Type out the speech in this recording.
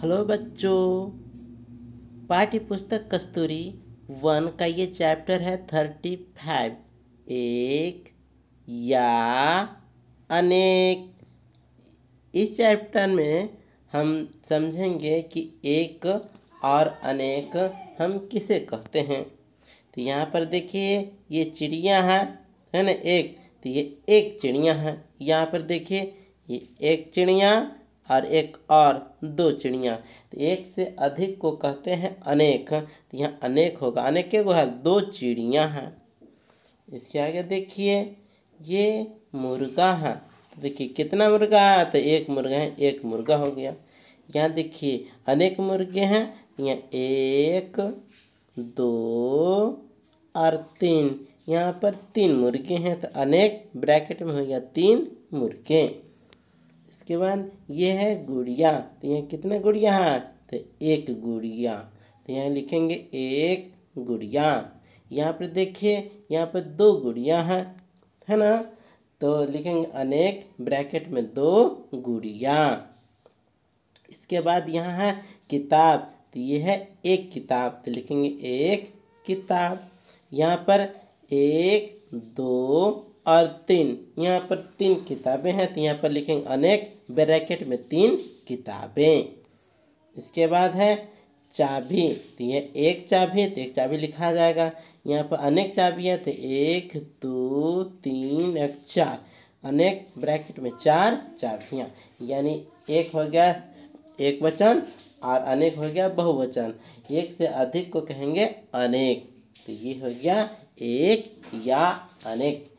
hello बच्चों पाठ्य पुस्तक कस्तूरी वन का ये चैप्टर है थर्टी फाइव एक या अनेक इस चैप्टर में हम समझेंगे कि एक और अनेक हम किसे कहते हैं तो यहाँ पर देखिए ये चिड़िया है है ना एक तो ये एक चिड़िया है यहाँ पर देखिए ये एक चिड़िया और एक और दो चिड़िया तो एक से अधिक को कहते हैं अनेक तो यहाँ अनेक होगा अनेक के है दो चिड़िया हैं इसके आगे देखिए ये मुर्गा है तो देखिए कितना मुर्गा है तो एक मुर्गा है एक मुर्गा हो गया यहाँ देखिए अनेक मुर्गे हैं यहाँ एक दो और तीन यहाँ पर तीन मुर्गे हैं तो अनेक ब्रैकेट में हो गया तीन मुर्गे इसके बाद ये है गुड़िया तो यहाँ कितना गुड़िया है तो एक गुड़िया तो यहाँ लिखेंगे एक गुड़िया यहाँ पर देखिए यहाँ पर दो गुड़िया हैं है ना तो लिखेंगे अनेक ब्रैकेट में दो गुड़िया इसके बाद यहाँ है किताब तो ये है एक किताब तो लिखेंगे एक किताब यहाँ पर एक दो और तीन यहाँ पर तीन किताबें हैं तो यहाँ पर लिखेंगे अनेक ब्रैकेट में तीन किताबें इसके बाद है चाबी तो यह एक चाबी तो एक चाबी लिखा जाएगा यहाँ पर अनेक चाबी है तो एक दो तीन एक चार अनेक ब्रैकेट में चार चाबियाँ यानी एक हो गया एक वचन और अनेक हो गया बहुवचन एक से अधिक को कहेंगे अनेक तो ये हो गया एक या अनेक